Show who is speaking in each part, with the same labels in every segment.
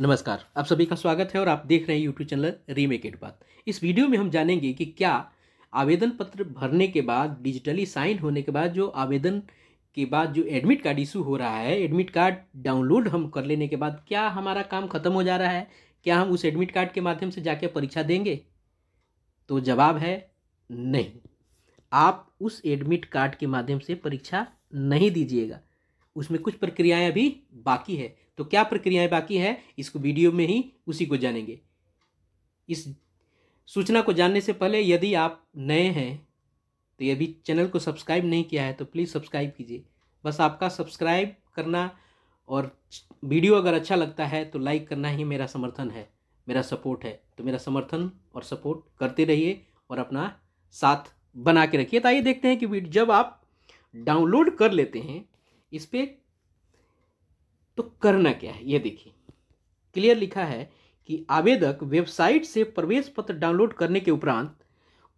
Speaker 1: नमस्कार आप सभी का स्वागत है और आप देख रहे हैं यूट्यूब चैनल रीमेक एट बात इस वीडियो में हम जानेंगे कि क्या आवेदन पत्र भरने के बाद डिजिटली साइन होने के बाद जो आवेदन के बाद जो एडमिट कार्ड इशू हो रहा है एडमिट कार्ड डाउनलोड हम कर लेने के बाद क्या हमारा काम खत्म हो जा रहा है क्या हम उस एडमिट कार्ड के माध्यम से जाके परीक्षा देंगे तो जवाब है नहीं आप उस एडमिट कार्ड के माध्यम से परीक्षा नहीं दीजिएगा उसमें कुछ प्रक्रियाएँ अभी बाकी है तो क्या प्रक्रियाएं बाकी है इसको वीडियो में ही उसी को जानेंगे इस सूचना को जानने से पहले यदि आप नए हैं तो यदि चैनल को सब्सक्राइब नहीं किया है तो प्लीज़ सब्सक्राइब कीजिए बस आपका सब्सक्राइब करना और वीडियो अगर अच्छा लगता है तो लाइक करना ही मेरा समर्थन है मेरा सपोर्ट है तो मेरा समर्थन और सपोर्ट करते रहिए और अपना साथ बना के रखिए तो आइए देखते हैं कि जब आप डाउनलोड कर लेते हैं इस पर तो करना क्या है ये देखिए क्लियर लिखा है कि आवेदक वेबसाइट से प्रवेश पत्र डाउनलोड करने के उपरांत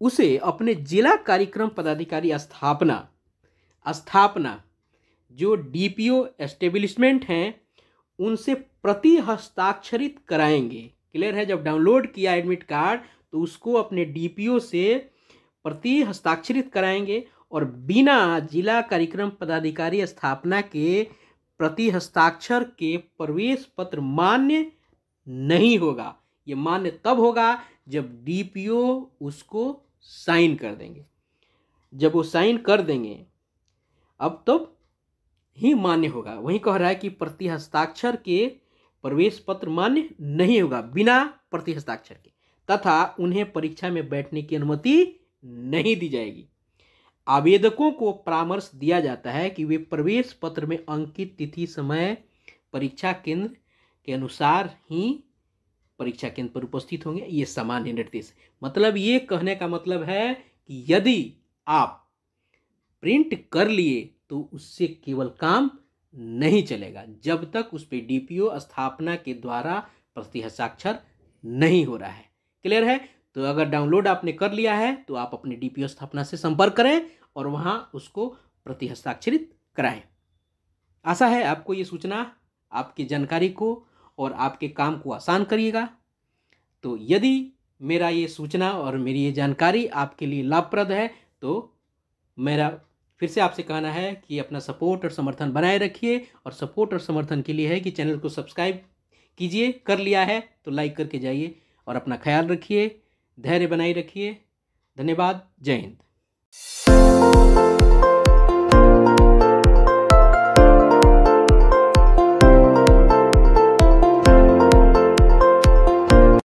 Speaker 1: उसे अपने जिला कार्यक्रम पदाधिकारी स्थापना स्थापना जो डीपीओ एस्टेब्लिशमेंट हैं उनसे प्रति हस्ताक्षरित कराएंगे क्लियर है जब डाउनलोड किया एडमिट कार्ड तो उसको अपने डीपीओ से प्रति हस्ताक्षरित कराएंगे और बिना जिला कार्यक्रम पदाधिकारी स्थापना के प्रति हस्ताक्षर के प्रवेश पत्र मान्य नहीं होगा ये मान्य तब होगा जब डीपीओ उसको साइन कर देंगे जब वो साइन कर देंगे अब तब तो ही मान्य होगा वही कह रहा है कि प्रति हस्ताक्षर के प्रवेश पत्र मान्य नहीं होगा बिना प्रति हस्ताक्षर के तथा उन्हें परीक्षा में बैठने की अनुमति नहीं दी जाएगी आवेदकों को परामर्श दिया जाता है कि वे प्रवेश पत्र में अंकित तिथि समय परीक्षा केंद्र के अनुसार ही परीक्षा केंद्र पर उपस्थित होंगे ये सामान्य निर्देश मतलब ये कहने का मतलब है कि यदि आप प्रिंट कर लिए तो उससे केवल काम नहीं चलेगा जब तक उस पर डीपीओ स्थापना के द्वारा प्रति हस्ताक्षर नहीं हो रहा है क्लियर है तो अगर डाउनलोड आपने कर लिया है तो आप अपने डीपीओ स्थापना से संपर्क करें और वहाँ उसको प्रति हस्ताक्षरित कराएं आशा है आपको ये सूचना आपकी जानकारी को और आपके काम को आसान करिएगा तो यदि मेरा ये सूचना और मेरी ये जानकारी आपके लिए लाभप्रद है तो मेरा फिर से आपसे कहना है कि अपना सपोर्ट और समर्थन बनाए रखिए और सपोर्ट और समर्थन के लिए है कि चैनल को सब्सक्राइब कीजिए कर लिया है तो लाइक करके जाइए और अपना ख्याल रखिए धैर्य बनाए रखिए धन्यवाद जय हिंद